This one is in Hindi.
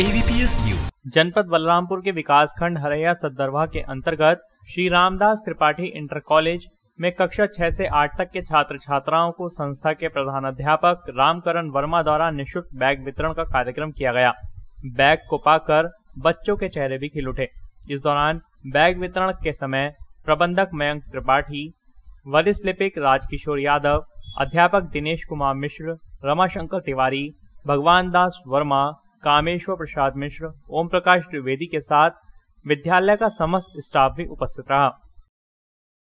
एबीपीएस न्यूज जनपद बलरामपुर के विकास खंड हरैया सदरवा के अंतर्गत श्री रामदास त्रिपाठी इंटर कॉलेज में कक्षा छह से आठ तक के छात्र छात्राओं को संस्था के प्रधान अध्यापक रामकरण वर्मा द्वारा निःशुल्क बैग वितरण का कार्यक्रम किया गया बैग को पाकर बच्चों के चेहरे भी खिल उठे इस दौरान बैग वितरण के समय प्रबंधक मयंक त्रिपाठी वरिष्ठ लिपिक राजकिशोर यादव अध्यापक दिनेश कुमार मिश्र रमाशंकर तिवारी भगवान दास वर्मा कामेश्वर प्रसाद मिश्र ओम प्रकाश त्रिवेदी के साथ विद्यालय का समस्त स्टाफ भी उपस्थित रहा